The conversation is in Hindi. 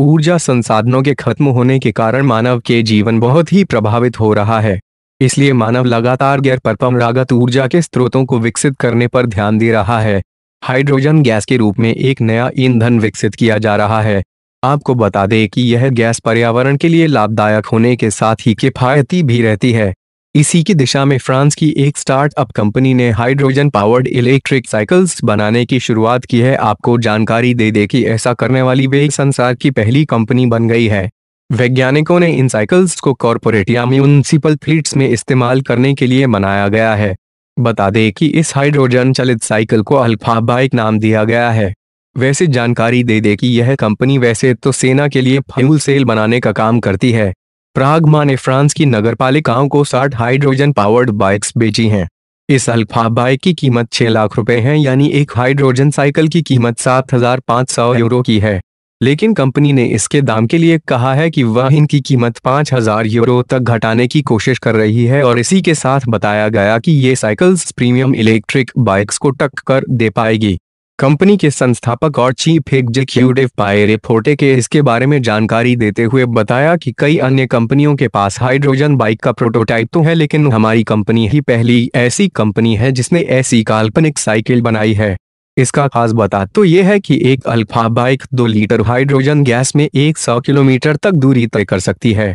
ऊर्जा संसाधनों के खत्म होने के कारण मानव के जीवन बहुत ही प्रभावित हो रहा है इसलिए मानव लगातार गैर परपरागत ऊर्जा के स्रोतों को विकसित करने पर ध्यान दे रहा है हाइड्रोजन गैस के रूप में एक नया ईंधन विकसित किया जा रहा है आपको बता दें कि यह गैस पर्यावरण के लिए लाभदायक होने के साथ ही किफायती भी रहती है इसी की दिशा में फ्रांस की एक स्टार्टअप कंपनी ने हाइड्रोजन पावर्ड इलेक्ट्रिक साइकिल्स बनाने की शुरुआत की है आपको जानकारी दे दे कि ऐसा करने वाली वे संसार की पहली कंपनी बन गई है वैज्ञानिकों ने इन साइकिल्स को कॉरपोरेट या म्यूनसिपल फ्लीट्स में इस्तेमाल करने के लिए बनाया गया है बता दें कि इस हाइड्रोजन चलित साइकिल को अल्फा बाइक नाम दिया गया है वैसे जानकारी दे दे कि यह कंपनी वैसे तो सेना के लिए फ्यूल सेल बनाने का काम करती है प्रागमा ने फ्रांस की नगरपालिकाओं को 60 हाइड्रोजन पावर्ड बाइक्स बेची हैं इस अल्फा बाइक की कीमत 6 लाख रुपए है यानी एक हाइड्रोजन साइकिल की कीमत 7,500 यूरो की है लेकिन कंपनी ने इसके दाम के लिए कहा है कि वह इनकी कीमत 5,000 यूरो तक घटाने की कोशिश कर रही है और इसी के साथ बताया गया कि ये साइकिल्स प्रीमियम इलेक्ट्रिक बाइक्स को टक्कर दे पाएगी कंपनी के संस्थापक और चीफ एग्जीक्यूटिव पाए फोटे के इसके बारे में जानकारी देते हुए बताया कि कई अन्य कंपनियों के पास हाइड्रोजन बाइक का प्रोटोटाइप तो है लेकिन हमारी कंपनी ही पहली ऐसी कंपनी है जिसने ऐसी काल्पनिक साइकिल बनाई है इसका खास बता तो ये है कि एक अल्फा बाइक दो लीटर हाइड्रोजन गैस में एक किलोमीटर तक दूरी तय कर सकती है